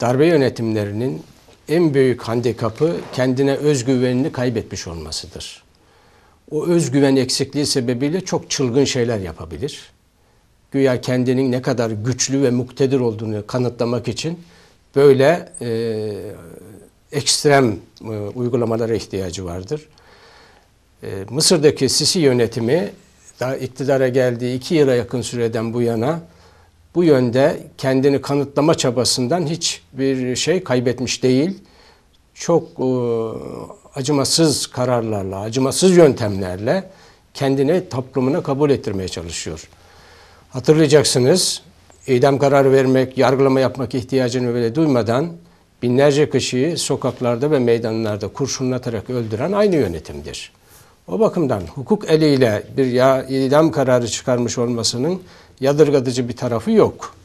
Darbe yönetimlerinin en büyük handikapı kendine özgüvenini kaybetmiş olmasıdır. O özgüven eksikliği sebebiyle çok çılgın şeyler yapabilir. Güya kendinin ne kadar güçlü ve muktedir olduğunu kanıtlamak için böyle e, ekstrem e, uygulamalara ihtiyacı vardır. E, Mısır'daki Sisi yönetimi daha iktidara geldiği iki yıla yakın süreden bu yana bu yönde kendini kanıtlama çabasından hiçbir şey kaybetmiş değil. Çok e, acımasız kararlarla, acımasız yöntemlerle kendini toplumuna kabul ettirmeye çalışıyor. Hatırlayacaksınız, idam kararı vermek, yargılama yapmak ihtiyacını bile duymadan binlerce kişiyi sokaklarda ve meydanlarda kurşunlatarak öldüren aynı yönetimdir. O bakımdan hukuk eliyle bir ya idam kararı çıkarmış olmasının yadırgadıcı bir tarafı yok.